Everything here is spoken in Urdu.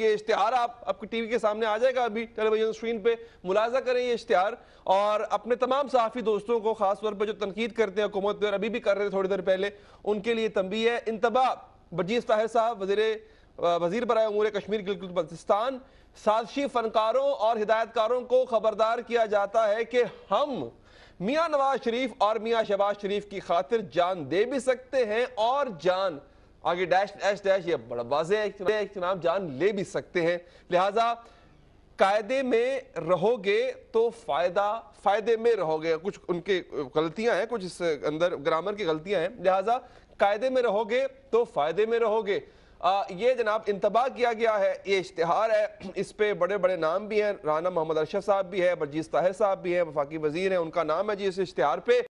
یہ اشتہار آپ آپ کی ٹی وی کے سامنے آ جائے گا ابھی ٹیلی ویژن سکرین پہ ملاحظہ کریں یہ اشتہار اور اپنے تمام صحافی دوستوں کو خاص طور پہ جو تنقید کرتے ہیں حکومت پہ اور ابھی بھی کر رہے ہیں تھوڑی دیر پہلے ان کے لیے تمبی ہے انتباہ برجیز طاہر صاحب وزیر وزیر برائے امور کشمیر گلگت بلتستان سازشی فنکاروں اور ہدایت کاروں کو خبردار کیا جاتا ہے کہ ہم میاں نواز شریف اور میاں شہباز شریف کی خاطر جان دے بھی سکتے ہیں اور جان आगे डैश डैश डैश ये बड़ा वाज इख्तनाम जान ले भी सकते हैं लिहाजा कायदे में रहोगे तो फ़ायदा फ़ायदे में रहोगे कुछ उनके गलतियां हैं कुछ इस अंदर ग्रामर की गलतियां हैं लिहाजा कायदे में रहोगे तो फ़ायदे में रहोगे ये जनाब इंतबाह किया गया है ये इश्तहार है इस पर बड़े बड़े नाम भी हैं राना मोहम्मद अरशद साहब भी है बरजीज ताहिर साहब भी हैं वफाकी वजीर हैं उनका नाम है जी इस इश्तहार पे